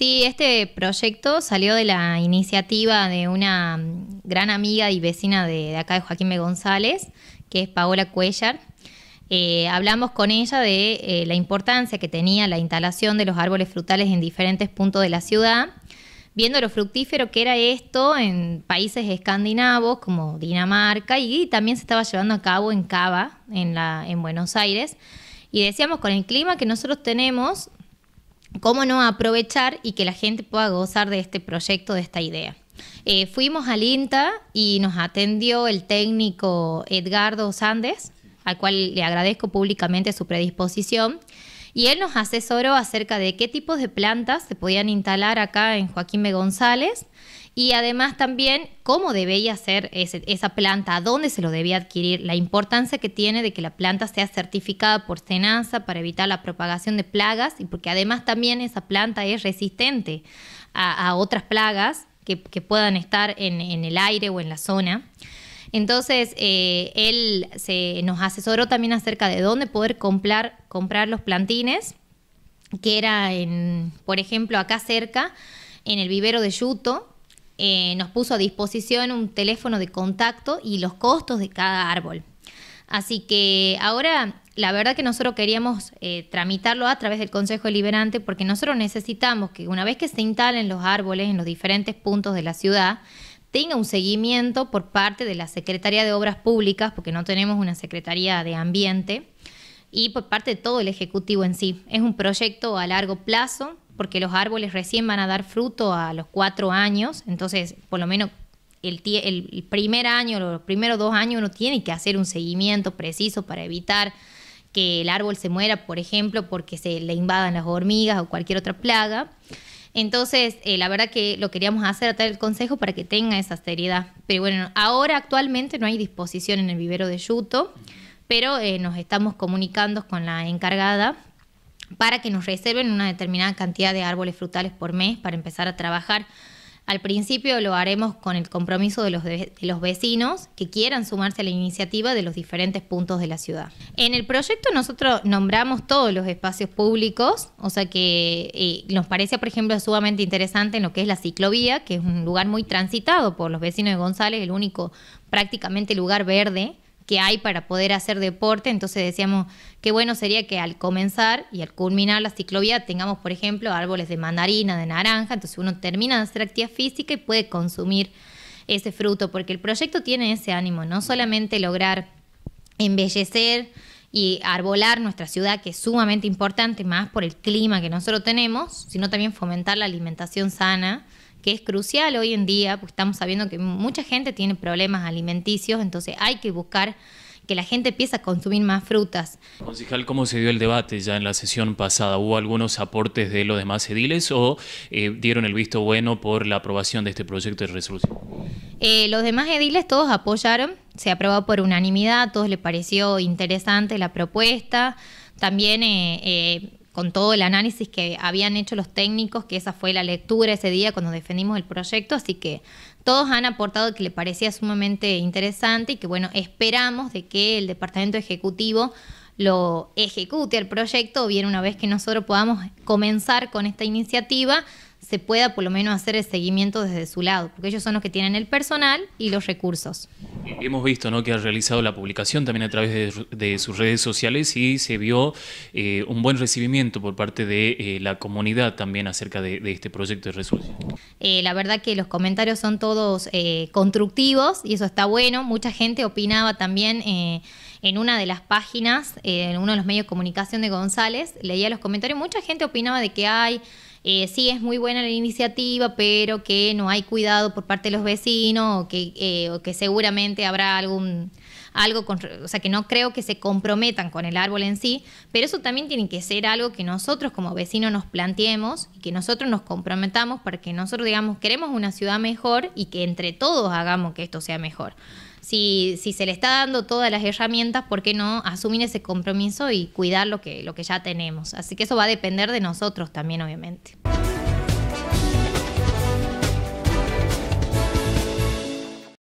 Sí, este proyecto salió de la iniciativa de una mm, gran amiga y vecina de, acá de Joaquín B. González, que es Paola Cuellar. Eh, hablamos con ella de eh, la importancia que tenía la instalación de los árboles frutales en diferentes puntos de la ciudad, viendo lo fructífero que era esto en países escandinavos como Dinamarca y también se estaba llevando a cabo en Cava, en, la, en Buenos Aires. Y decíamos con el clima que nosotros tenemos, cómo no aprovechar y que la gente pueda gozar de este proyecto, de esta idea. Eh, fuimos al INTA y nos atendió el técnico Edgardo Sandes, al cual le agradezco públicamente su predisposición, y él nos asesoró acerca de qué tipos de plantas se podían instalar acá en Joaquín B. González y además también cómo debía ser esa planta, a dónde se lo debía adquirir, la importancia que tiene de que la planta sea certificada por Senasa para evitar la propagación de plagas y porque además también esa planta es resistente a, otras plagas que, puedan estar en, el aire o en la zona. Entonces, eh, él se, nos asesoró también acerca de dónde poder comprar, comprar los plantines, que era, en, por ejemplo, acá cerca, en el vivero de Yuto, eh, nos puso a disposición un teléfono de contacto y los costos de cada árbol. Así que ahora la verdad que nosotros queríamos eh, tramitarlo a través del Consejo Deliberante porque nosotros necesitamos que una vez que se instalen los árboles en los diferentes puntos de la ciudad, tenga un seguimiento por parte de la Secretaría de Obras Públicas, porque no tenemos una Secretaría de Ambiente, y por parte de todo el Ejecutivo en sí. Es un proyecto a largo plazo porque los árboles recién van a dar fruto a los cuatro años, entonces por lo menos el, primer año, los primeros dos años uno tiene que hacer un seguimiento preciso para evitar que el árbol se muera, por ejemplo, porque se le invadan las hormigas o cualquier otra plaga. Entonces, eh, la verdad que lo queríamos hacer a el consejo para que tenga esa seriedad. Pero bueno, ahora actualmente no hay disposición en el vivero de Yuto, pero eh, nos estamos comunicando con la encargada para que nos reserven una determinada cantidad de árboles frutales por mes para empezar a trabajar. Al principio lo haremos con el compromiso de los, de, los, vecinos que quieran sumarse a la iniciativa de los diferentes puntos de la ciudad. En el proyecto nosotros nombramos todos los espacios públicos, o sea que eh, nos parece, por ejemplo, sumamente interesante en lo que es la ciclovía, que es un lugar muy transitado por los vecinos de González, el único prácticamente lugar verde que hay para poder hacer deporte, entonces decíamos, qué bueno sería que al comenzar y al culminar la ciclovía tengamos, por ejemplo, árboles de mandarina, de naranja, entonces uno termina de hacer actividad física y puede consumir ese fruto, porque el proyecto tiene ese ánimo, no solamente lograr embellecer y arbolar nuestra ciudad, que es sumamente importante, más por el clima que nosotros tenemos, sino también fomentar la alimentación sana que es crucial hoy en día, porque estamos sabiendo que mucha gente tiene problemas alimenticios, entonces hay que buscar que la gente empiece a consumir más frutas. Concejal, ¿cómo se dio el debate ya en la sesión pasada? ¿Hubo algunos aportes de los demás ediles o eh, dieron el visto bueno por la aprobación de este proyecto de resolución? Eh, los demás ediles todos apoyaron, se aprobó por unanimidad, a todos les pareció interesante la propuesta. También eh, con todo el análisis que habían hecho los técnicos, que esa fue la lectura ese día cuando defendimos el proyecto, así que todos han aportado que le parecía sumamente interesante y que bueno, esperamos de que el departamento ejecutivo lo ejecute el proyecto, o bien una vez que nosotros podamos comenzar con esta iniciativa, se pueda por lo menos hacer el seguimiento desde su lado, porque ellos son los que tienen el personal y los recursos. Hemos visto ¿no? que ha realizado la publicación también a través de, sus redes sociales y se vio eh, un buen recibimiento por parte de eh, la comunidad también acerca de, este proyecto de resolución. Eh, la verdad que los comentarios son todos constructivos y eso está bueno. Mucha gente opinaba también en una de las páginas, en uno de los medios de comunicación de González, leía los comentarios, mucha gente opinaba de que hay eh, sí es muy buena la iniciativa, pero que no hay cuidado por parte de los vecinos que, eh, o que seguramente habrá algún algo, con, o sea, que no creo que se comprometan con el árbol en sí, pero eso también tiene que ser algo que nosotros como vecinos nos planteemos y que nosotros nos comprometamos para que nosotros digamos queremos una ciudad mejor y que entre todos hagamos que esto sea mejor. Si, si se le está dando todas las herramientas, ¿por qué no asumir ese compromiso y cuidar lo que, lo que ya tenemos? Así que eso va a depender de nosotros también, obviamente.